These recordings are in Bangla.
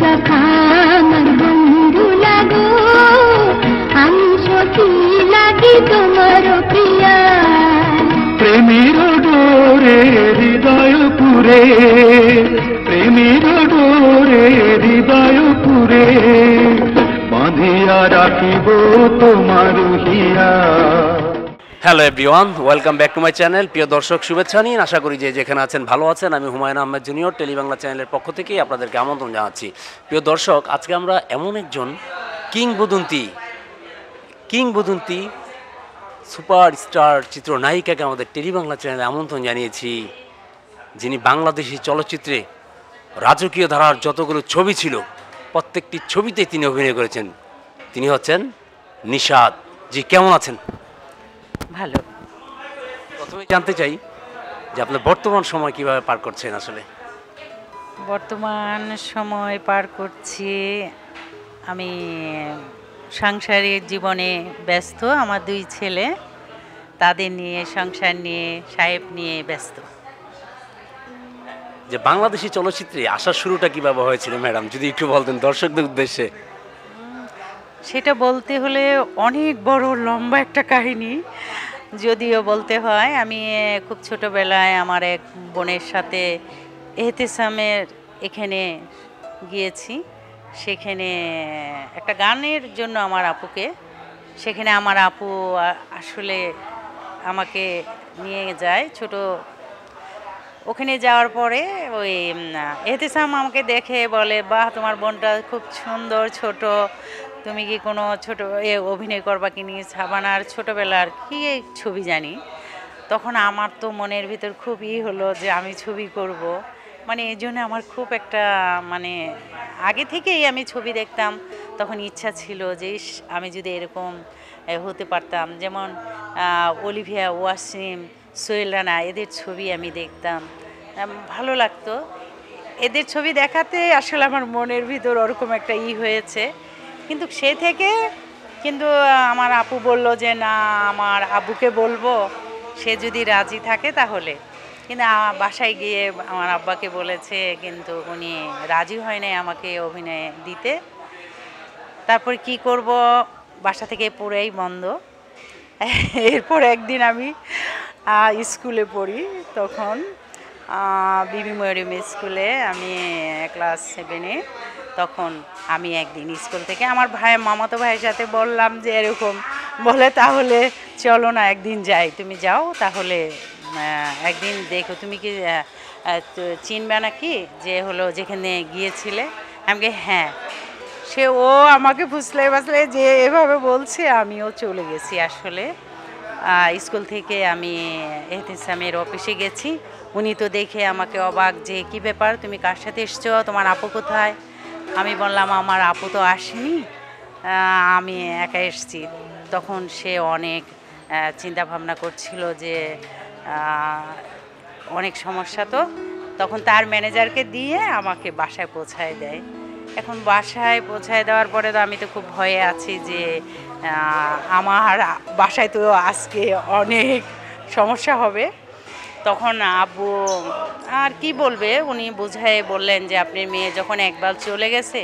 চোখা আমার বন্ধু লাগো আমি সখী লাগি তোমার প্রিয়া প্রেমের ডোরে হৃদয় পুরে প্রেমের ডোরে হৃদয় পুরে বাঁধিয়া রাখিব তোমার হিয়া hello everyone welcome back to my channel প্রিয় দর্শক শুভেচ্ছা নিন আশা করি যে যেখানে আছেন ভালো আছেন আমি হুমায়ুন আহমেদ জুনিয়র টেলিবাংলা চ্যানেলের পক্ষ থেকেই আপনাদেরকে আমন্ত্রণ জানাচ্ছি প্রিয় দর্শক আজকে আমরা এমন একজন কিংবদন্তি কিংবদন্তি সুপারস্টার চিত্রনায়িকাকে আমাদের টেলিবাংলা চ্যানেলে আমন্ত্রণ জানিয়েছি যিনি বাংলাদেশি চলচ্চিত্রে রাজকীয় ধারার যতগুলো ছবি ছিল প্রত্যেকটি ছবিতে তিনি অভিনয় করেছেন তিনি হচ্ছেন নিষাদ জি কেমন আছেন ভালো প্রথমে জানতে চাই যে আপনার বর্তমান সময় কিভাবে পার করছেন আসলে বর্তমান সময় পার করছি আমি সাংসারিক জীবনে ব্যস্ত আমার দুই ছেলে তাদের নিয়ে সংসার নিয়ে সাহেব নিয়ে ব্যস্ত যে বাংলাদেশি চলচ্চিত্রে আসার শুরুটা কিভাবে হয়েছিল ম্যাডাম যদি একটু বলতেন দর্শকদের উদ্দেশ্যে সেটা বলতে হলে অনেক বড় লম্বা একটা কাহিনী যদিও বলতে হয় আমি খুব ছোটোবেলায় আমার এক বোনের সাথে এহতেসামের এখানে গিয়েছি সেখানে একটা গানের জন্য আমার আপুকে সেখানে আমার আপু আসলে আমাকে নিয়ে যায় ছোট ওখানে যাওয়ার পরে ওই এহতেসাম আমাকে দেখে বলে বাহ তোমার বোনটা খুব সুন্দর ছোট তুমি কি কোনো ছোট এ অভিনয় করবা কিনি সাবানার ছোটোবেলার কি ছবি জানি তখন আমার তো মনের ভিতর খুব ই হলো যে আমি ছবি করব। মানে এই জন্য আমার খুব একটা মানে আগে থেকেই আমি ছবি দেখতাম তখন ইচ্ছা ছিল যে আমি যদি এরকম হতে পারতাম যেমন অলিভিয়া ওয়াসিম সোয়েল রানা এদের ছবি আমি দেখতাম ভালো লাগতো এদের ছবি দেখাতে আসলে আমার মনের ভিতর ওরকম একটা ই হয়েছে কিন্তু সে থেকে কিন্তু আমার আপু বলল যে না আমার আব্বুকে বলবো সে যদি রাজি থাকে তাহলে কিন্তু বাসায় গিয়ে আমার আব্বাকে বলেছে কিন্তু উনি রাজি হয় নাই আমাকে অভিনয় দিতে তারপর কি করব বাসা থেকে পড়েই বন্ধ এরপর একদিন আমি স্কুলে পড়ি তখন বিবি ময়ূরিম স্কুলে আমি ক্লাস সেভেনে তখন আমি একদিন স্কুল থেকে আমার ভাই মামাতো ভাইয়ের সাথে বললাম যে এরকম বলে তাহলে চলো না একদিন যাই তুমি যাও তাহলে একদিন দেখো তুমি কি চিনবে নাকি যে হলো যেখানে গিয়েছিলে আমাকে হ্যাঁ সে ও আমাকে ফুসলে বাসলে যে এভাবে বলছে আমিও চলে গেছি আসলে স্কুল থেকে আমি এহতেসামের অফিসে গেছি উনি তো দেখে আমাকে অবাক যে কি ব্যাপার তুমি কার সাথে এসছো তোমার আপু কোথায় আমি বললাম আমার আপু তো আসেনি আমি একা এসেছি তখন সে অনেক চিন্তা ভাবনা করছিল যে অনেক সমস্যা তো তখন তার ম্যানেজারকে দিয়ে আমাকে বাসায় পৌঁছায় দেয় এখন বাসায় পৌঁছায় দেওয়ার পরে তো আমি তো খুব ভয়ে আছি যে আমার বাসায় তো আজকে অনেক সমস্যা হবে তখন আব্বু আর কি বলবে উনি বুঝায় বললেন যে আপনি মেয়ে যখন একবার চলে গেছে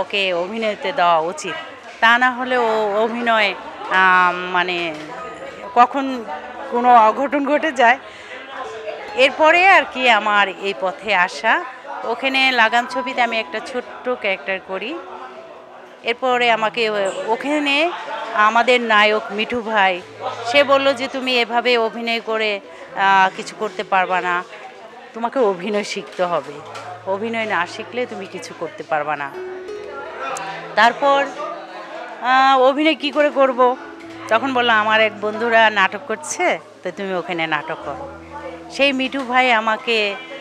ওকে অভিনয়তে দেওয়া উচিত তা না হলে ও অভিনয় মানে কখন কোনো অঘটন ঘটে যায় এরপরে আর কি আমার এই পথে আসা ওখানে লাগান ছবিতে আমি একটা ছোট্ট ক্যারেক্টার করি এরপরে আমাকে ওখানে আমাদের নায়ক মিঠু ভাই সে বলল যে তুমি এভাবে অভিনয় করে কিছু করতে পারবা না তোমাকে অভিনয় শিখতে হবে অভিনয় না শিখলে তুমি কিছু করতে পারবা না তারপর অভিনয় কি করে করব। তখন বললো আমার এক বন্ধুরা নাটক করছে তো তুমি ওখানে নাটক করো সেই মিঠু ভাই আমাকে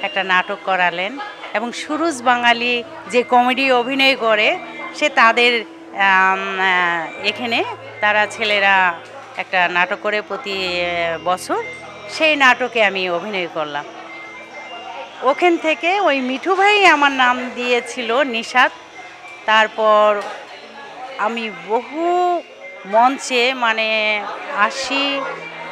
একটা নাটক করালেন এবং সুরুজ বাঙালি যে কমেডি অভিনয় করে সে তাদের এখানে তারা ছেলেরা একটা নাটক করে প্রতি বছর সেই নাটকে আমি অভিনয় করলাম ওখান থেকে ওই মিঠু ভাই আমার নাম দিয়েছিল নিষাদ তারপর আমি বহু মঞ্চে মানে আশি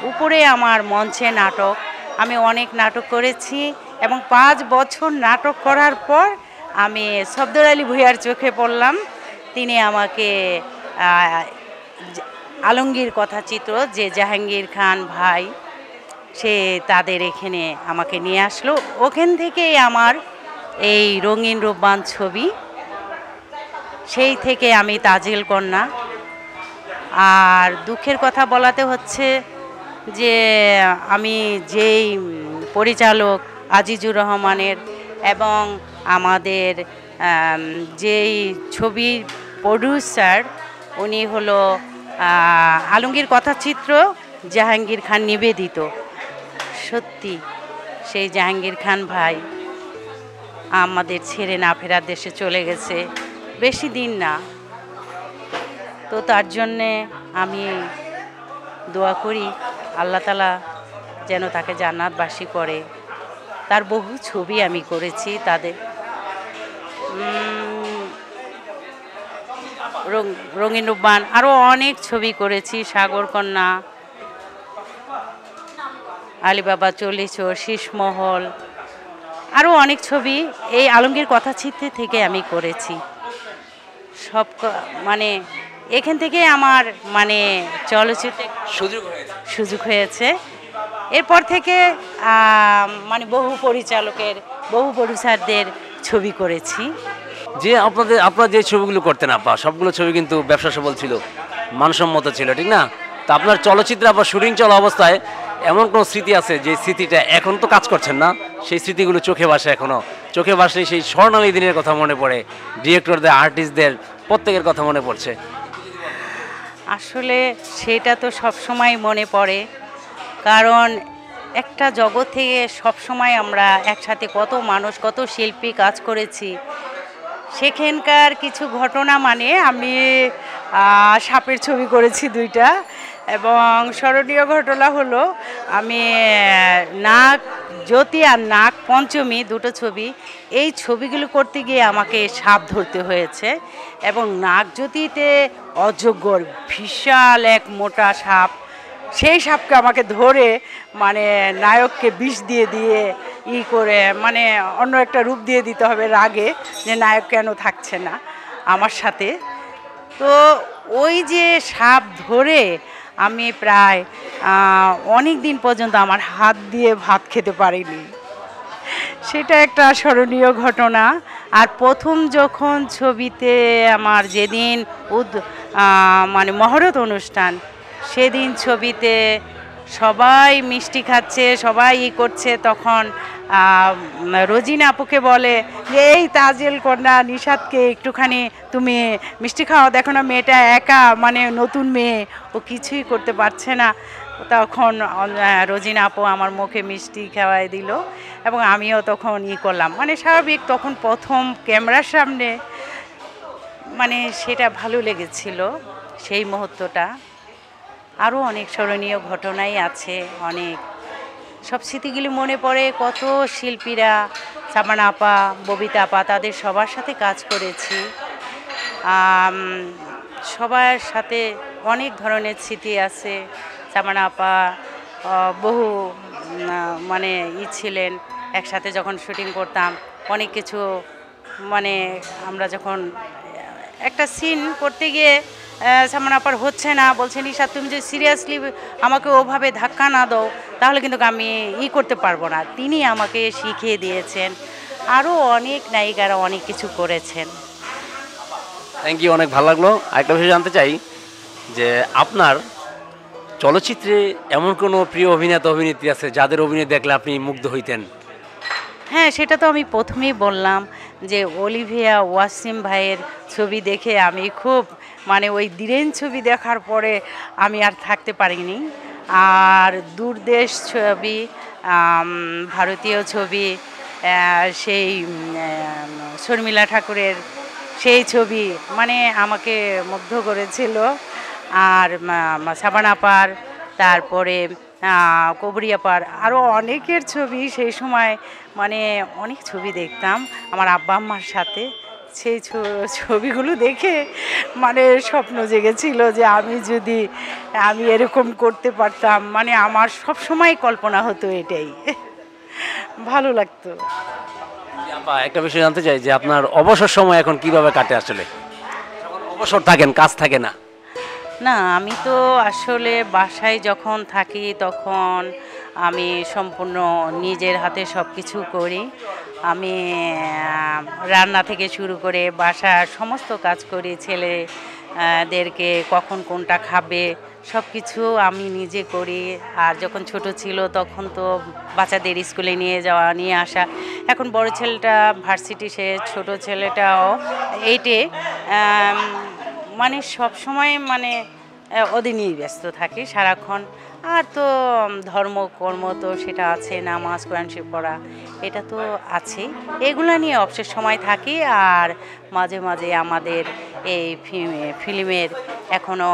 উপরে আমার মঞ্চে নাটক আমি অনেক নাটক করেছি এবং পাঁচ বছর নাটক করার পর আমি সফদর আলী ভূঁয়ার চোখে পড়লাম তিনি আমাকে আলমগীর কথাচিত্র যে জাহাঙ্গীর খান ভাই সে তাদের এখানে আমাকে নিয়ে আসলো ওখান থেকেই আমার এই রঙিন রূপবান ছবি সেই থেকে আমি তাজিল কন্যা আর দুঃখের কথা বলাতে হচ্ছে যে আমি যেই পরিচালক আজিজুর রহমানের এবং আমাদের যেই ছবির প্রডিউসার উনি হলো আলমগীর কথাচিত্র জাহাঙ্গীর খান নিবেদিত সত্যি সেই জাহাঙ্গীর খান ভাই আমাদের ছেড়ে না ফেরার দেশে চলে গেছে বেশি দিন না তো তার জন্যে আমি দোয়া করি আল্লাহ তালা যেন তাকে জান্নাতবাসী করে তার বহু ছবি আমি করেছি তাদের রঙিন রূপবান আরও অনেক ছবি করেছি সাগরকন্যা আলিবাবা চল্লিচোর শীষমহল আরও অনেক ছবি এই আলমগীর কথাচিত্র থেকে আমি করেছি সব মানে এখান থেকে আমার মানে চলচ্চিত্রে সুযোগ সুযোগ হয়েছে এরপর থেকে মানে বহু পরিচালকের বহু পরিচারদের ছবি করেছি যে আপনাদের আপনারা যে ছবিগুলো করতেন আপা সবগুলো ছবি কিন্তু ব্যবসা সবল ছিল মানসম্মত ছিল ঠিক না তা আপনার চলচ্চিত্রে আবার শুটিং চলা অবস্থায় এমন কোনো স্মৃতি আছে যে স্মৃতিটা এখন তো কাজ করছেন না সেই স্মৃতিগুলো চোখে বাসে এখনও চোখে বাসলে সেই স্বর্ণালী দিনের কথা মনে পড়ে ডিরেক্টরদের আর্টিস্টদের প্রত্যেকের কথা মনে পড়ছে আসলে সেটা তো সব সময় মনে পড়ে কারণ একটা জগৎ থেকে সব সময় আমরা একসাথে কত মানুষ কত শিল্পী কাজ করেছি সেখানকার কিছু ঘটনা মানে আমি সাপের ছবি করেছি দুইটা এবং স্মরণীয় ঘটনা হলো আমি নাক জ্যোতি আর নাক পঞ্চমী দুটো ছবি এই ছবিগুলো করতে গিয়ে আমাকে সাপ ধরতে হয়েছে এবং নাক জ্যোতিতে অযোগ্যর বিশাল এক মোটা সাপ সেই সাপকে আমাকে ধরে মানে নায়ককে বিষ দিয়ে দিয়ে ই করে মানে অন্য একটা রূপ দিয়ে দিতে হবে রাগে যে নায়ক কেন থাকছে না আমার সাথে তো ওই যে সাপ ধরে আমি প্রায় অনেক দিন পর্যন্ত আমার হাত দিয়ে ভাত খেতে পারিনি সেটা একটা স্মরণীয় ঘটনা আর প্রথম যখন ছবিতে আমার যেদিন উদ মানে মহরত অনুষ্ঠান সেদিন ছবিতে সবাই মিষ্টি খাচ্ছে সবাই ই করছে তখন রোজিনা আপুকে বলে এই তাজেল কন্যা নিষাদকে একটুখানি তুমি মিষ্টি খাও দেখো না মেয়েটা একা মানে নতুন মেয়ে ও কিছুই করতে পারছে না তখন রোজিনা আপু আমার মুখে মিষ্টি খাওয়াই দিল এবং আমিও তখন ই করলাম মানে স্বাভাবিক তখন প্রথম ক্যামেরার সামনে মানে সেটা ভালো লেগেছিল সেই মুহূর্তটা আরও অনেক স্মরণীয় ঘটনাই আছে অনেক সব স্মৃতিগুলি মনে পড়ে কত শিল্পীরা সামান আপা ববিতা আপা তাদের সবার সাথে কাজ করেছি সবার সাথে অনেক ধরনের স্মৃতি আছে সামান আপা বহু মানে ই ছিলেন একসাথে যখন শুটিং করতাম অনেক কিছু মানে আমরা যখন একটা সিন করতে গিয়ে সামন আপার হচ্ছে না বলছে নিশা তুমি যদি সিরিয়াসলি আমাকে ওভাবে ধাক্কা না দাও তাহলে কিন্তু আমি ই করতে পারবো না তিনি আমাকে শিখিয়ে দিয়েছেন আরও অনেক নায়িকারা অনেক কিছু করেছেন থ্যাংক ইউ অনেক ভালো লাগলো আরেকটা বিষয় জানতে চাই যে আপনার চলচ্চিত্রে এমন কোনো প্রিয় অভিনেতা অভিনেত্রী আছে যাদের অভিনয় দেখলে আপনি মুগ্ধ হইতেন হ্যাঁ সেটা তো আমি প্রথমেই বললাম যে অলিভিয়া ওয়াসিম ভাইয়ের ছবি দেখে আমি খুব মানে ওই ধীরেন ছবি দেখার পরে আমি আর থাকতে পারিনি আর দূরদেশ ছবি ভারতীয় ছবি সেই শর্মিলা ঠাকুরের সেই ছবি মানে আমাকে মুগ্ধ করেছিল আর সাবানাপার তারপরে কবরিয়াপার আরও অনেকের ছবি সেই সময় মানে অনেক ছবি দেখতাম আমার আব্বা আম্মার সাথে সেই ছবিগুলো দেখে মানে স্বপ্ন জেগেছিল যে আমি যদি আমি এরকম করতে পারতাম মানে আমার সব সময় কল্পনা হতো এটাই ভালো লাগতো একটা বিষয় জানতে চাই যে আপনার অবসর সময় এখন কিভাবে কাটে আসলে অবসর থাকেন কাজ থাকে না না আমি তো আসলে বাসায় যখন থাকি তখন আমি সম্পূর্ণ নিজের হাতে সব কিছু করি আমি রান্না থেকে শুরু করে বাসা সমস্ত কাজ করি ছেলেদেরকে কখন কোনটা খাবে সব কিছু আমি নিজে করি আর যখন ছোট ছিল তখন তো বাচ্চাদের স্কুলে নিয়ে যাওয়া নিয়ে আসা এখন বড় ছেলেটা ভার্সিটি সে ছোট ছেলেটাও এইটে মানে সব সময় মানে ওদিনই ব্যস্ত থাকি সারাক্ষণ আর তো ধর্ম কর্ম তো সেটা আছে নামাজ কোরআন শিব পড়া এটা তো আছে এগুলো নিয়ে অবসর সময় থাকি আর মাঝে মাঝে আমাদের এই ফিল্মের এখনও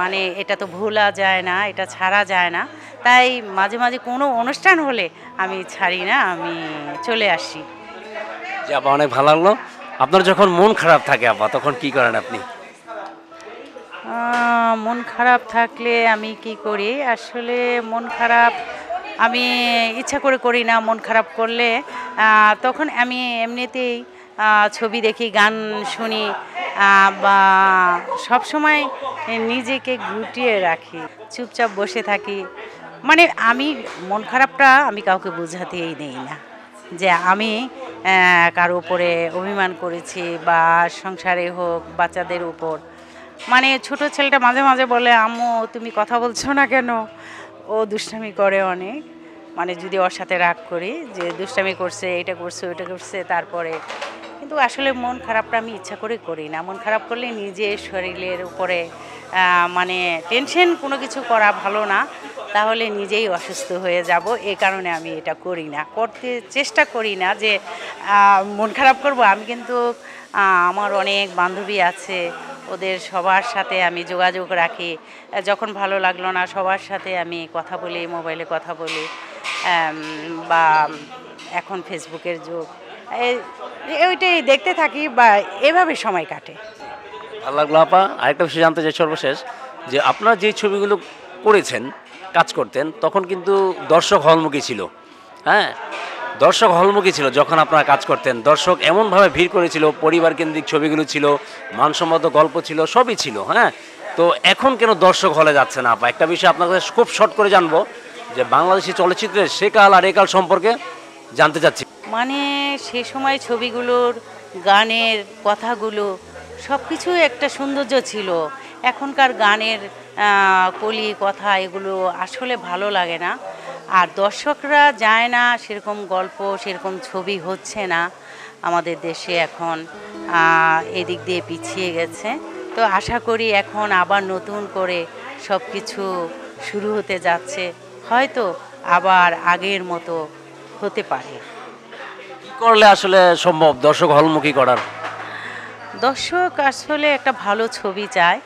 মানে এটা তো ভোলা যায় না এটা ছাড়া যায় না তাই মাঝে মাঝে কোনো অনুষ্ঠান হলে আমি ছাড়ি না আমি চলে আসি আবার অনেক ভালো লাগলো আপনার যখন মন খারাপ থাকে আবার তখন কি করেন আপনি মন খারাপ থাকলে আমি কি করি আসলে মন খারাপ আমি ইচ্ছা করে করি না মন খারাপ করলে তখন আমি এমনিতেই ছবি দেখি গান শুনি বা সব সময় নিজেকে গুটিয়ে রাখি চুপচাপ বসে থাকি মানে আমি মন খারাপটা আমি কাউকে বোঝাতেই নেই না যে আমি কারো উপরে অভিমান করেছি বা সংসারে হোক বাচ্চাদের উপর মানে ছোট ছেলেটা মাঝে মাঝে বলে আম্মু তুমি কথা বলছো না কেন ও দুষ্টামি করে অনেক মানে যদি ওর সাথে রাগ করি যে দুষ্টামি করছে এটা করছে ওটা করছে তারপরে কিন্তু আসলে মন খারাপটা আমি ইচ্ছা করে করি না মন খারাপ করলে নিজে শরীরের উপরে মানে টেনশন কোনো কিছু করা ভালো না তাহলে নিজেই অসুস্থ হয়ে যাব এ কারণে আমি এটা করি না করতে চেষ্টা করি না যে মন খারাপ করব আমি কিন্তু আমার অনেক বান্ধবী আছে ওদের সবার সাথে আমি যোগাযোগ রাখি যখন ভালো লাগলো না সবার সাথে আমি কথা বলি মোবাইলে কথা বলি বা এখন ফেসবুকের যুগ ওইটাই দেখতে থাকি বা এভাবে সময় কাটে ভালো লাগলো আপা আরেকটা বিষয় জানতে চাই সর্বশেষ যে আপনারা যে ছবিগুলো করেছেন কাজ করতেন তখন কিন্তু দর্শক হলমুখী ছিল হ্যাঁ দর্শক হলমুখী ছিল যখন আপনারা কাজ করতেন দর্শক এমনভাবে ভিড় করেছিল পরিবার কেন্দ্রিক ছবিগুলো ছিল মানসম্মত গল্প ছিল সবই ছিল হ্যাঁ তো এখন কেন দর্শক হলে যাচ্ছে না আপা একটা বিষয় আপনাকে খুব শর্ট করে জানবো যে বাংলাদেশি চলচ্চিত্রের সেকাল আর একাল সম্পর্কে জানতে চাচ্ছি মানে সে সময় ছবিগুলোর গানের কথাগুলো সব কিছু একটা সৌন্দর্য ছিল এখনকার গানের কলি কথা এগুলো আসলে ভালো লাগে না আর দর্শকরা যায় না সেরকম গল্প সেরকম ছবি হচ্ছে না আমাদের দেশে এখন এদিক দিয়ে পিছিয়ে গেছে তো আশা করি এখন আবার নতুন করে সব কিছু শুরু হতে যাচ্ছে হয়তো আবার আগের মতো হতে পারে করলে আসলে সম্ভব দর্শক হলমুখী করার দর্শক আসলে একটা ভালো ছবি চায়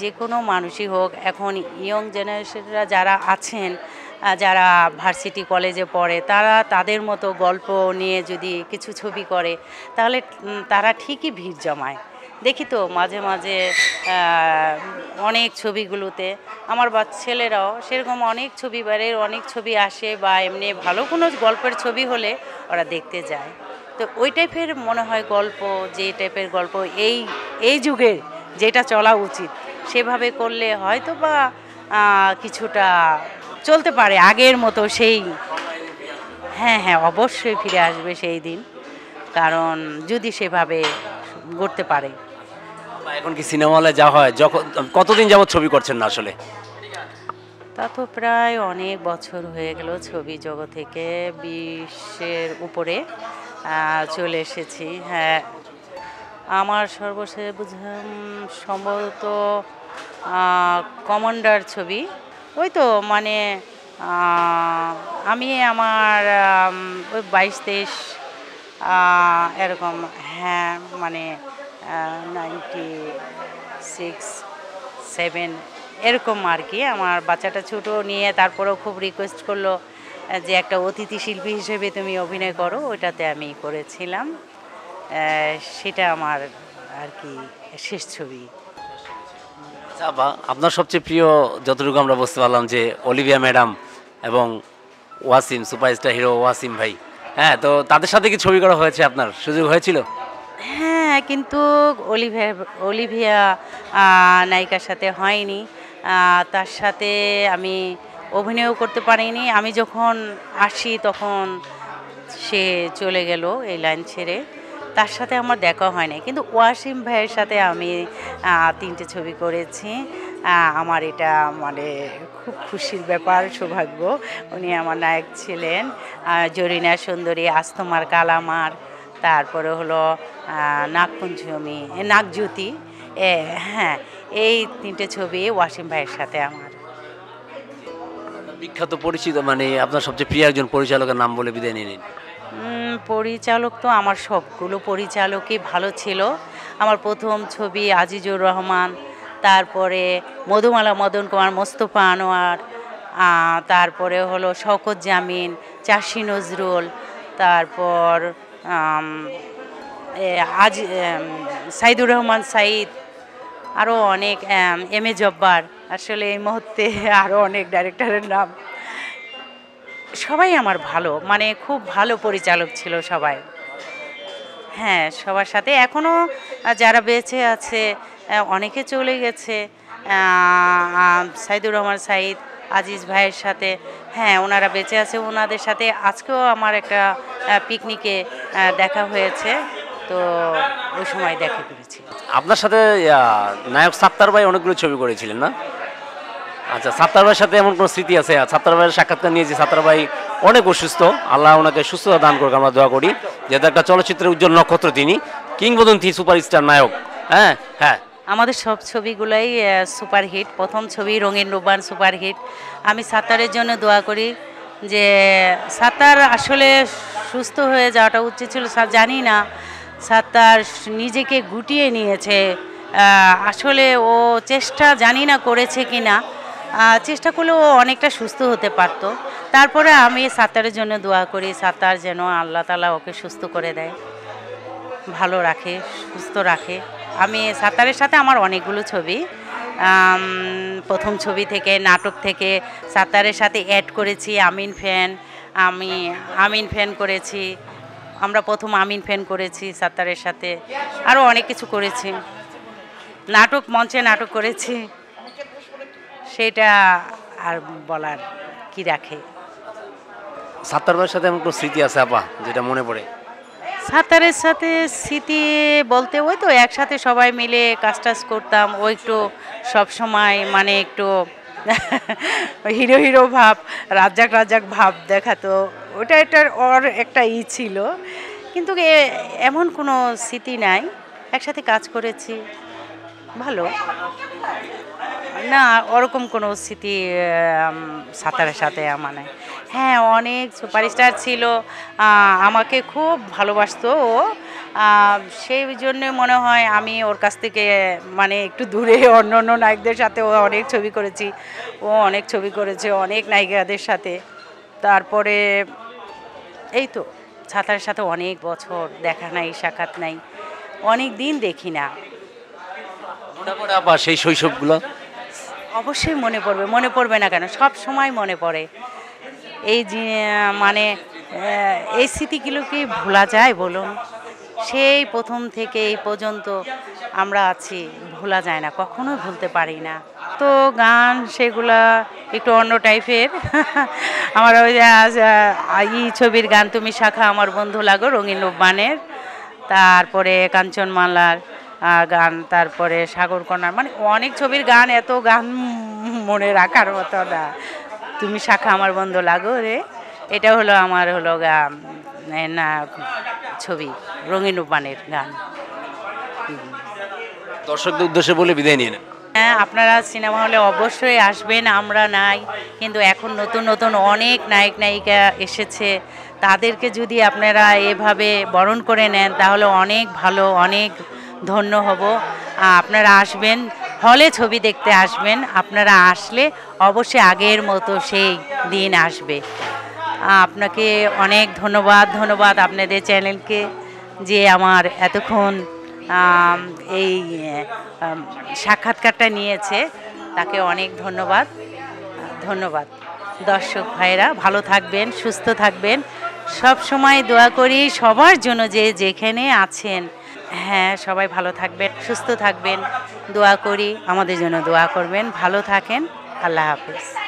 যে কোনো মানুষই হোক এখন ইয়ং জেনারেশনরা যারা আছেন যারা ভার্সিটি কলেজে পড়ে তারা তাদের মতো গল্প নিয়ে যদি কিছু ছবি করে তাহলে তারা ঠিকই ভিড় জমায় দেখি তো মাঝে মাঝে অনেক ছবিগুলোতে আমার বা ছেলেরাও সেরকম অনেক ছবি বাইরের অনেক ছবি আসে বা এমনি ভালো কোনো গল্পের ছবি হলে ওরা দেখতে যায় তো ওই টাইপের মনে হয় গল্প যে টাইপের গল্প এই এই যুগের যেটা চলা উচিত সেভাবে করলে হয়তো বা কিছুটা চলতে পারে আগের মতো সেই হ্যাঁ হ্যাঁ অবশ্যই ফিরে আসবে সেই দিন কারণ যদি সেভাবে গড়তে পারে এখন কি সিনেমা হলে যা হয় যখন কতদিন যাবৎ ছবি করছেন না আসলে তা তো প্রায় অনেক বছর হয়ে গেল ছবি জগৎ থেকে বিশের উপরে চলে এসেছি হ্যাঁ আমার সর্বশেষ বুঝ সম্ভবত কমান্ডার ছবি ওই তো মানে আমি আমার ওই বাইশ তেইশ এরকম হ্যাঁ মানে নাইনটি সিক্স সেভেন এরকম আর কি আমার বাচ্চাটা ছোটো নিয়ে তারপরেও খুব রিকোয়েস্ট করলো যে একটা অতিথি শিল্পী হিসেবে তুমি অভিনয় করো ওইটাতে আমি করেছিলাম সেটা আমার আর কি শেষ ছবি আচ্ছা আপনার সবচেয়ে প্রিয় যতটুকু আমরা বুঝতে পারলাম যে অলিভিয়া ম্যাডাম এবং ওয়াসিম সুপারস্টার হিরো ওয়াসিম ভাই হ্যাঁ তো তাদের সাথে কি ছবি করা হয়েছে আপনার সুযোগ হয়েছিল হ্যাঁ কিন্তু অলিভিয়া অলিভিয়া নায়িকার সাথে হয়নি তার সাথে আমি অভিনয়ও করতে পারিনি আমি যখন আসি তখন সে চলে গেল এই লাইন ছেড়ে তার সাথে আমার দেখা হয় না কিন্তু ওয়াসিম ভাইয়ের সাথে আমি তিনটে ছবি করেছি আমার এটা মানে খুব খুশির ব্যাপার সৌভাগ্য উনি আমার নায়ক ছিলেন জরিনা সুন্দরী আস্তমার কালামার তারপরে হলো নাগপুঞ্জমি নাগজ্যোতি হ্যাঁ এই তিনটে ছবি ওয়াসিম ভাইয়ের সাথে আমার বিখ্যাত পরিচিত মানে আপনার সবচেয়ে প্রিয় একজন পরিচালকের নাম বলে বিদায় নিয়ে নিন পরিচালক তো আমার সবগুলো পরিচালকই ভালো ছিল আমার প্রথম ছবি আজিজুর রহমান তারপরে মধুমালা মদন কুমার মোস্তফা আনোয়ার তারপরে হলো শকত জামিন চাষি নজরুল তারপর আজ সাইদুর রহমান সাইদ আরও অনেক এম এ জব্বার আসলে এই মুহূর্তে আরও অনেক ডাইরেক্টরের নাম সবাই আমার ভালো মানে খুব ভালো পরিচালক ছিল সবাই হ্যাঁ সবার সাথে এখনও যারা বেঁচে আছে অনেকে চলে গেছে সাইদুর রহমান সাইদ আজিজ ভাইয়ের সাথে হ্যাঁ ওনারা বেঁচে আছে ওনাদের সাথে আজকেও আমার একটা পিকনিকে দেখা হয়েছে তো ওই সময় দেখা করেছি আপনার সাথে নায়ক সাত্তার ভাই অনেকগুলো ছবি করেছিলেন না আচ্ছা সাত্তার ভাইয়ের সাথে এমন কোনো স্মৃতি আছে সাত্তার ভাইয়ের সাক্ষাৎকার নিয়েছি সাত্তার ভাই অনেক অসুস্থ আল্লাহ ওনাকে সুস্থতা দান করুক আমরা দোয়া করি যেহেতু একটা চলচ্চিত্রের উজ্জ্বল নক্ষত্র তিনি কিংবদন্তি সুপারস্টার নায়ক হ্যাঁ হ্যাঁ আমাদের সব ছবিগুলোই সুপারহিট প্রথম ছবি রঙিন রূপান সুপারহিট আমি সাঁতারের জন্য দোয়া করি যে সাঁতার আসলে সুস্থ হয়ে যাওয়াটা উচিত ছিল জানি না সাঁতার নিজেকে গুটিয়ে নিয়েছে আসলে ও চেষ্টা জানি না করেছে কি না চেষ্টা করলেও অনেকটা সুস্থ হতে পারত তারপরে আমি সাঁতারের জন্য দোয়া করি সাঁতার যেন আল্লাহ তালা ওকে সুস্থ করে দেয় ভালো রাখে সুস্থ রাখে আমি সাঁতারের সাথে আমার অনেকগুলো ছবি প্রথম ছবি থেকে নাটক থেকে সাঁতারের সাথে অ্যাড করেছি আমিন ফ্যান আমি আমিন ফ্যান করেছি আমরা প্রথম আমিন ফ্যান করেছি সাঁতারের সাথে আরও অনেক কিছু করেছি নাটক মঞ্চে নাটক করেছি সেটা আর বলার কি রাখে সাত্তার সাথে এমন কোনো স্মৃতি আছে আপা যেটা মনে পড়ে সাঁতারের সাথে স্মৃতি বলতে ওই তো একসাথে সবাই মিলে কাজ টাজ করতাম ওই একটু সবসময় মানে একটু হিরো হিরো ভাব রাজ্জাক রাজ্জাক ভাব দেখাতো ওটা একটা ওর একটা ই ছিল কিন্তু এমন কোনো স্মৃতি নাই একসাথে কাজ করেছি ভালো না ওরকম কোনো স্মৃতি সাঁতারের সাথে আমার হ্যাঁ অনেক সুপারস্টার ছিল আমাকে খুব ভালোবাসতো ও সেই জন্য মনে হয় আমি ওর কাছ থেকে মানে একটু দূরে অন্য অন্য নায়কদের সাথে ও অনেক ছবি করেছি ও অনেক ছবি করেছে অনেক নায়িকাদের সাথে তারপরে এই তো ছাতার সাথে অনেক বছর দেখা নাই সাক্ষাৎ নাই অনেক দিন দেখি না আবার সেই শৈশবগুলো অবশ্যই মনে পড়বে মনে পড়বে না কেন সব সময় মনে পড়ে এই মানে এই স্মৃতিগুলো কি ভোলা যায় বলুন সেই প্রথম থেকে এই পর্যন্ত আমরা আছি ভোলা যায় না কখনো ভুলতে পারি না তো গান সেগুলা একটু অন্য টাইপের আমার ওই যে আজ ই ছবির গান তুমি শাখা আমার বন্ধু লাগো রঙিন বানের তারপরে কাঞ্চনমালার গান তারপরে সাগরকন্যা মানে অনেক ছবির গান এত গান মনে রাখার মতো না তুমি শাখা আমার বন্ধ লাগো রে এটা হলো আমার হলো গান না ছবি রঙিন উপানের গান দর্শকদের উদ্দেশ্যে বলে বিদায় নিয়ে হ্যাঁ আপনারা সিনেমা হলে অবশ্যই আসবেন আমরা নাই কিন্তু এখন নতুন নতুন অনেক নায়ক নায়িকা এসেছে তাদেরকে যদি আপনারা এভাবে বরণ করে নেন তাহলে অনেক ভালো অনেক ধন্য হব আপনারা আসবেন হলে ছবি দেখতে আসবেন আপনারা আসলে অবশ্যই আগের মতো সেই দিন আসবে আপনাকে অনেক ধন্যবাদ ধন্যবাদ আপনাদের চ্যানেলকে যে আমার এতক্ষণ এই সাক্ষাৎকারটা নিয়েছে তাকে অনেক ধন্যবাদ ধন্যবাদ দর্শক ভাইরা ভালো থাকবেন সুস্থ থাকবেন সব সময় দোয়া করি সবার জন্য যে যেখানে আছেন হ্যাঁ সবাই ভালো থাকবেন সুস্থ থাকবেন দোয়া করি আমাদের জন্য দোয়া করবেন ভালো থাকেন আল্লাহ হাফিজ